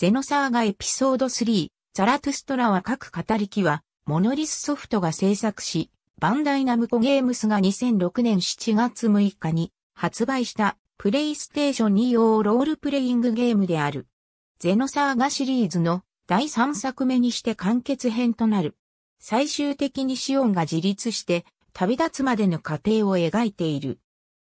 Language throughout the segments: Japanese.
ゼノサーガエピソード3、ザラトゥストラは各語り機は、モノリスソフトが制作し、バンダイナムコゲームスが2006年7月6日に発売したプレイステーション2用ロールプレイングゲームである。ゼノサーガシリーズの第3作目にして完結編となる。最終的にシオンが自立して旅立つまでの過程を描いている。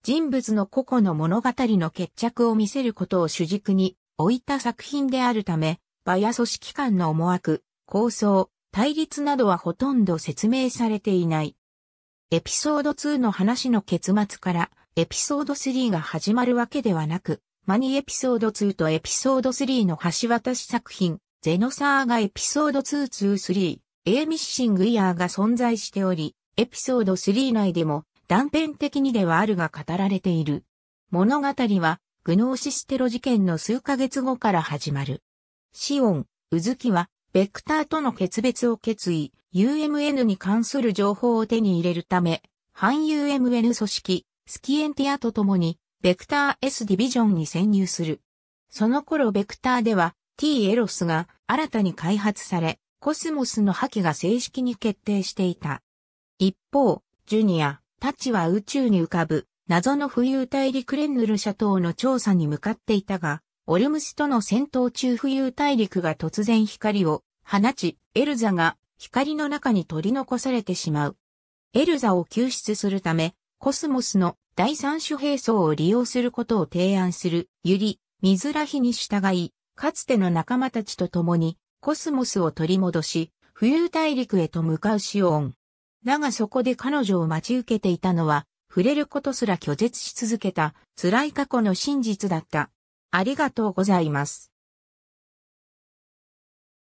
人物の個々の物語の決着を見せることを主軸に置いた作品であるため、場や組織間の思惑、構想、対立などはほとんど説明されていない。エピソード2の話の結末からエピソード3が始まるわけではなく、マニエピソード2とエピソード3の橋渡し作品、ゼノサーがエピソード223、ーミッシングイヤーが存在しており、エピソード3内でも断片的にではあるが語られている。物語はグノーシステロ事件の数ヶ月後から始まる。シオン、ウズキは、ベクターとの決別を決意、UMN に関する情報を手に入れるため、反 UMN 組織、スキエンティアと共に、ベクター S ディビジョンに潜入する。その頃ベクターでは、T エロスが新たに開発され、コスモスの破棄が正式に決定していた。一方、ジュニア、たちは宇宙に浮かぶ謎の浮遊大陸レンヌル諸島の調査に向かっていたが、オルムスとの戦闘中浮遊大陸が突然光を放ち、エルザが光の中に取り残されてしまう。エルザを救出するため、コスモスの第三種兵装を利用することを提案するユリ、ミズラヒに従い、かつての仲間たちと共にコスモスを取り戻し、浮遊大陸へと向かうシオン。だがそこで彼女を待ち受けていたのは触れることすら拒絶し続けた辛い過去の真実だった。ありがとうございます。